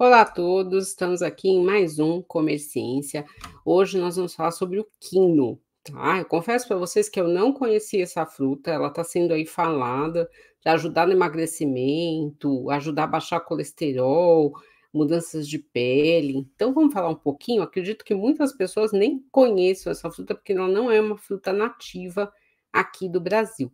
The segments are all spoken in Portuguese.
Olá a todos, estamos aqui em mais um Comerciência. Hoje nós vamos falar sobre o quino, tá? Eu confesso para vocês que eu não conhecia essa fruta, ela está sendo aí falada para ajudar no emagrecimento, ajudar a baixar colesterol, mudanças de pele. Então vamos falar um pouquinho. acredito que muitas pessoas nem conheçam essa fruta porque ela não é uma fruta nativa aqui do Brasil.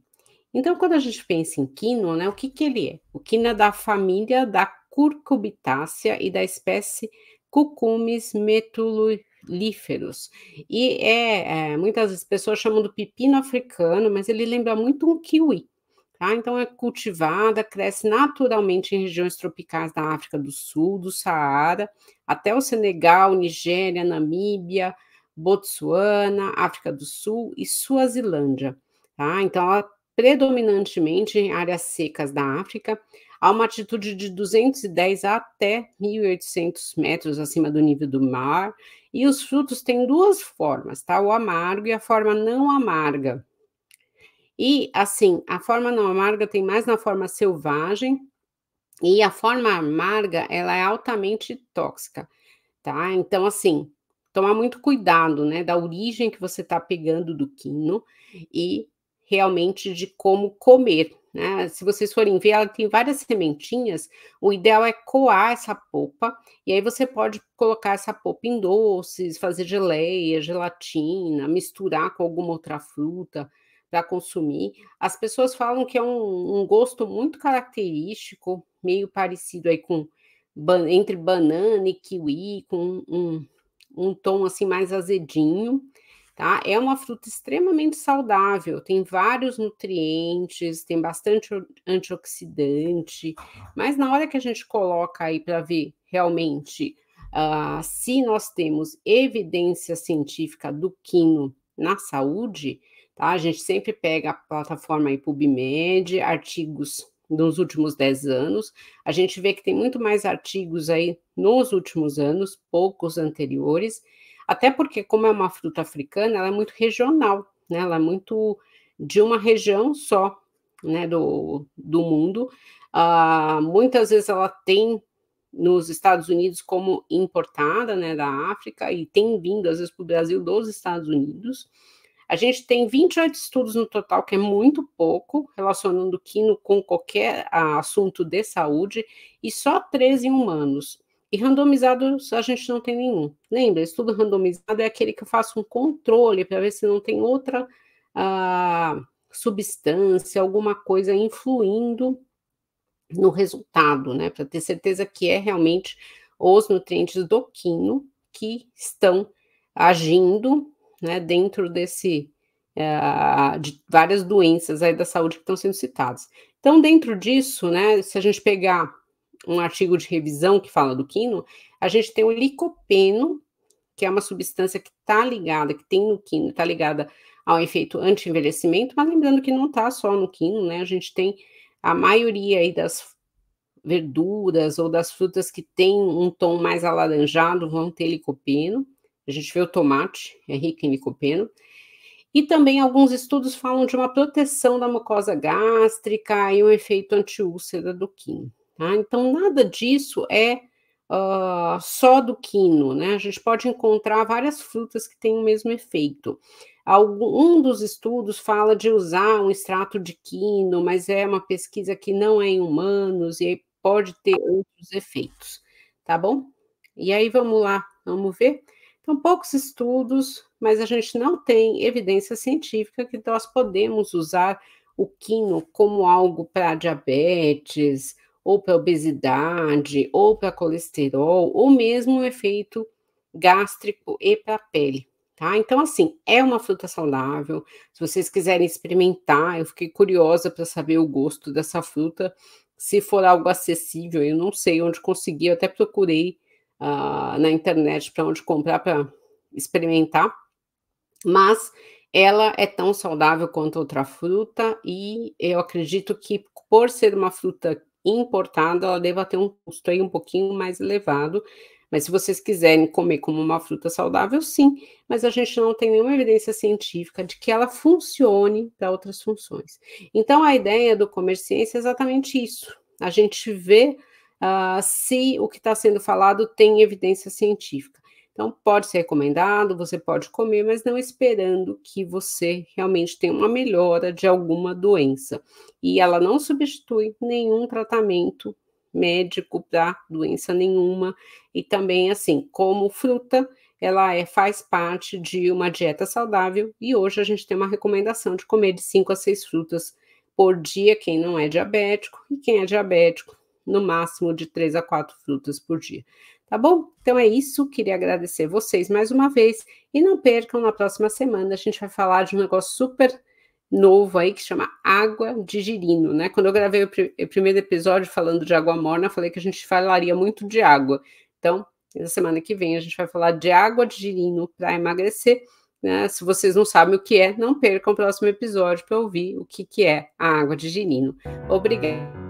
Então, quando a gente pensa em quino, né, o que, que ele é? O quino é da família da curcubitácea e da espécie cucumis metulíferos. E é, é, muitas pessoas chamam do pepino africano, mas ele lembra muito um kiwi. Tá? Então é cultivada, cresce naturalmente em regiões tropicais da África do Sul, do Saara, até o Senegal, Nigéria, Namíbia, Botsuana, África do Sul e Suazilândia. Tá? Então ela predominantemente em áreas secas da África, a uma altitude de 210 até 1.800 metros acima do nível do mar. E os frutos têm duas formas, tá? O amargo e a forma não amarga. E, assim, a forma não amarga tem mais na forma selvagem, e a forma amarga, ela é altamente tóxica, tá? Então, assim, tomar muito cuidado, né, da origem que você está pegando do quino e realmente de como comer, né? Se vocês forem ver, ela tem várias sementinhas. O ideal é coar essa polpa, e aí você pode colocar essa polpa em doces, fazer geleia, gelatina, misturar com alguma outra fruta para consumir. As pessoas falam que é um, um, gosto muito característico, meio parecido aí com entre banana e kiwi, com um, um tom assim mais azedinho tá? É uma fruta extremamente saudável, tem vários nutrientes, tem bastante antioxidante, mas na hora que a gente coloca aí para ver realmente uh, se nós temos evidência científica do quino na saúde, tá? A gente sempre pega a plataforma aí PubMed, artigos nos últimos 10 anos. A gente vê que tem muito mais artigos aí nos últimos anos, poucos anteriores, até porque, como é uma fruta africana, ela é muito regional, né? Ela é muito de uma região só, né, do, do mundo. Uh, muitas vezes ela tem nos Estados Unidos como importada, né, da África, e tem vindo, às vezes, para o Brasil dos Estados Unidos. A gente tem 28 estudos no total, que é muito pouco, relacionando quino com qualquer ah, assunto de saúde, e só 13 em humanos. E randomizados a gente não tem nenhum. Lembra, estudo randomizado é aquele que eu faço um controle para ver se não tem outra ah, substância, alguma coisa influindo no resultado, né? Para ter certeza que é realmente os nutrientes do quino que estão agindo né, dentro desse é, de várias doenças aí da saúde que estão sendo citadas. Então, dentro disso, né, se a gente pegar um artigo de revisão que fala do quino, a gente tem o licopeno, que é uma substância que está ligada, que tem no quino, está ligada ao efeito anti-envelhecimento, mas lembrando que não está só no quino, né? A gente tem a maioria aí das verduras ou das frutas que tem um tom mais alaranjado vão ter licopeno. A gente vê o tomate, é rico em licopeno. E também alguns estudos falam de uma proteção da mucosa gástrica e um efeito antiúlcera do quino. Tá? Então, nada disso é uh, só do quino, né? A gente pode encontrar várias frutas que têm o mesmo efeito. Algum, um dos estudos fala de usar um extrato de quino, mas é uma pesquisa que não é em humanos e pode ter outros efeitos, tá bom? E aí vamos lá, vamos ver. Então, poucos estudos, mas a gente não tem evidência científica que nós podemos usar o quino como algo para diabetes, ou para obesidade, ou para colesterol, ou mesmo o efeito gástrico e para a pele. Tá? Então, assim, é uma fruta saudável. Se vocês quiserem experimentar, eu fiquei curiosa para saber o gosto dessa fruta. Se for algo acessível, eu não sei onde conseguir, eu até procurei ah, na internet para onde comprar para experimentar, mas ela é tão saudável quanto outra fruta e eu acredito que por ser uma fruta importada, ela deva ter um custo aí um pouquinho mais elevado, mas se vocês quiserem comer como uma fruta saudável, sim, mas a gente não tem nenhuma evidência científica de que ela funcione para outras funções. Então, a ideia do comer ciência é exatamente isso. A gente vê uh, se o que está sendo falado tem evidência científica. Então, pode ser recomendado, você pode comer, mas não esperando que você realmente tenha uma melhora de alguma doença. E ela não substitui nenhum tratamento médico para doença nenhuma. E também, assim, como fruta, ela é, faz parte de uma dieta saudável. E hoje a gente tem uma recomendação de comer de 5 a 6 frutas por dia, quem não é diabético. E quem é diabético, no máximo de três a quatro frutas por dia. Tá bom? Então é isso. Queria agradecer vocês mais uma vez. E não percam, na próxima semana a gente vai falar de um negócio super novo aí que chama água de girino, né? Quando eu gravei o, pr o primeiro episódio falando de água morna, falei que a gente falaria muito de água. Então, na semana que vem a gente vai falar de água de girino para emagrecer. Né? Se vocês não sabem o que é, não percam o próximo episódio para ouvir o que, que é a água de girino. Obrigada.